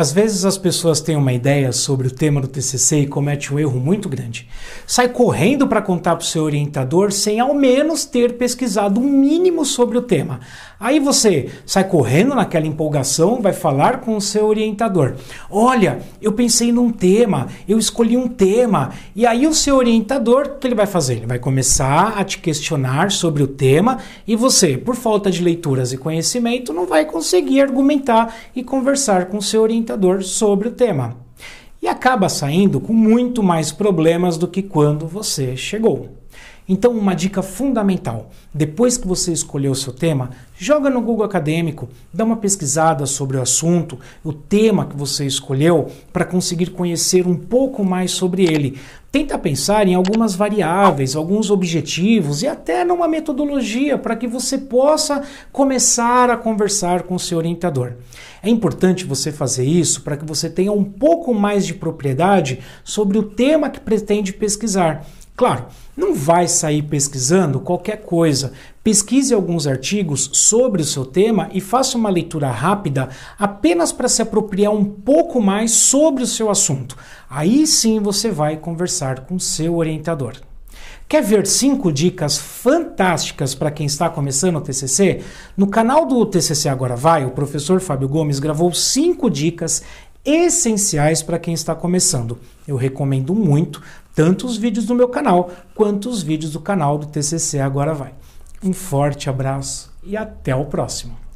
Às vezes as pessoas têm uma ideia sobre o tema do TCC e cometem um erro muito grande. Sai correndo para contar para o seu orientador sem ao menos ter pesquisado um mínimo sobre o tema. Aí você sai correndo naquela empolgação, vai falar com o seu orientador. Olha, eu pensei num tema, eu escolhi um tema. E aí o seu orientador, o que ele vai fazer? Ele vai começar a te questionar sobre o tema e você, por falta de leituras e conhecimento, não vai conseguir argumentar e conversar com o seu orientador orientador sobre o tema. E acaba saindo com muito mais problemas do que quando você chegou. Então, uma dica fundamental: depois que você escolher o seu tema, joga no Google Acadêmico, dá uma pesquisada sobre o assunto, o tema que você escolheu, para conseguir conhecer um pouco mais sobre ele. Tenta pensar em algumas variáveis, alguns objetivos e até numa metodologia para que você possa começar a conversar com o seu orientador. É importante você fazer isso para que você tenha um pouco mais de propriedade sobre o tema que pretende pesquisar Claro, não vai sair pesquisando qualquer coisa. Pesquise alguns artigos sobre o seu tema e faça uma leitura rápida apenas para se apropriar um pouco mais sobre o seu assunto. Aí sim você vai conversar com seu orientador. Quer ver cinco dicas fantásticas para quem está começando o TCC? No canal do TCC Agora Vai, o professor Fábio Gomes gravou cinco dicas essenciais para quem está começando. Eu recomendo muito tanto os vídeos do meu canal quanto os vídeos do canal do TCC Agora Vai. Um forte abraço e até o próximo.